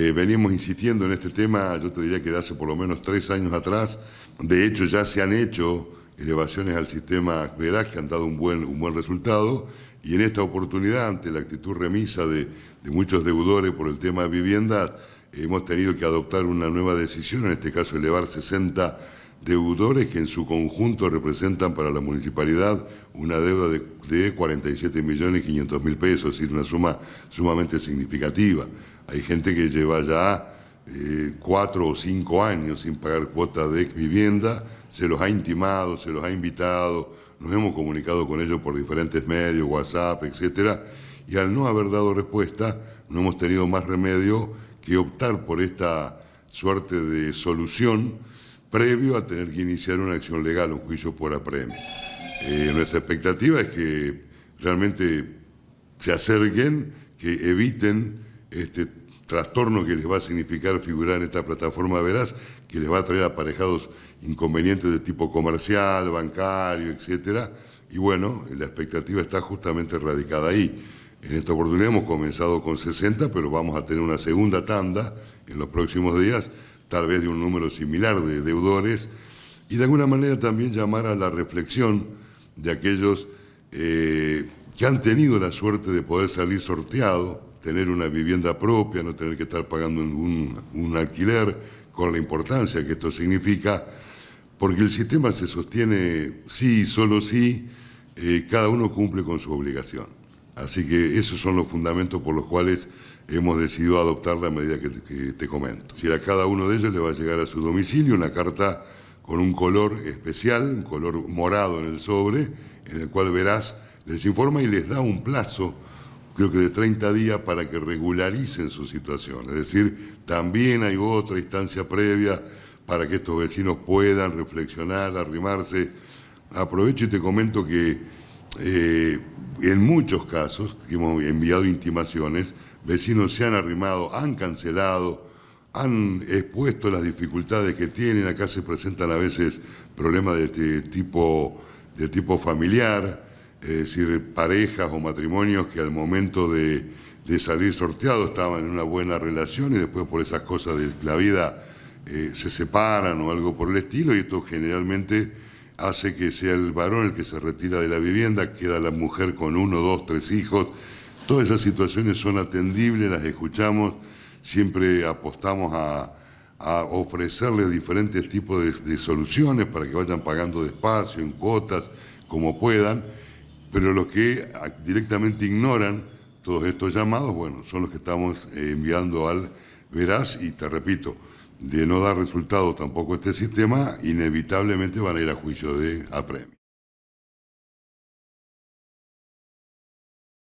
Eh, venimos insistiendo en este tema, yo te diría que de hace por lo menos tres años atrás. De hecho, ya se han hecho elevaciones al sistema que han dado un buen, un buen resultado. Y en esta oportunidad, ante la actitud remisa de, muchos deudores por el tema de vivienda, hemos tenido que adoptar una nueva decisión, en este caso elevar 60 deudores que en su conjunto representan para la municipalidad una deuda de, de pesos, es decir, una suma sumamente significativa. Hay gente que lleva ya eh, cuatro o cinco años sin pagar cuota de vivienda, se los ha intimado, se los ha invitado, nos hemos comunicado con ellos por diferentes medios, WhatsApp, etc. y al no haber dado respuesta, no hemos tenido más remedio que optar por esta suerte de solución previo a tener que iniciar una acción legal, un juicio por apremio. Eh, nuestra expectativa es que realmente se acerquen, que eviten este trastorno que les va a significar figurar en esta plataforma verás, que les va a traer aparejados inconvenientes de tipo comercial, bancario, etcétera. Y bueno, la expectativa está justamente radicada ahí. En esta oportunidad hemos comenzado con 60, pero vamos a tener una segunda tanda en los próximos días, tal vez de un número similar de deudores, y de alguna manera también llamar a la reflexión de aquellos eh, que han tenido la suerte de poder salir sorteado tener una vivienda propia, no tener que estar pagando un, alquiler, con la importancia que esto significa, porque el sistema se sostiene sí y solo sí, eh, cada uno cumple con su obligación. Así que esos son los fundamentos por los cuales hemos decidido adoptar la medida que te, que te comento. Si a cada uno de ellos le va a llegar a su domicilio una carta con un color especial, un color morado en el sobre, en el cual verás, les informa y les da un plazo creo que de 30 días para que regularicen su situación. Es decir, también hay otra instancia previa para que estos vecinos puedan reflexionar, arrimarse. Aprovecho y te comento que eh, en muchos casos que hemos enviado intimaciones, vecinos se han arrimado, han cancelado, han expuesto las dificultades que tienen. Acá se presentan a veces problemas de, este tipo, de tipo familiar es decir, parejas o matrimonios que al momento de, salir sorteado estaban en una buena relación y después por esas cosas de la vida eh, se separan o algo por el estilo y esto generalmente hace que sea el varón el que se retira de la vivienda, queda la mujer con uno, dos, tres hijos. Todas esas situaciones son atendibles, las escuchamos, siempre apostamos a, ofrecerles diferentes tipos de soluciones para que vayan pagando despacio, en cuotas, como puedan pero los que directamente ignoran todos estos llamados, bueno, son los que estamos eh, enviando al Veraz y te repito, de no dar resultado tampoco este sistema, inevitablemente van a ir a juicio de APREM.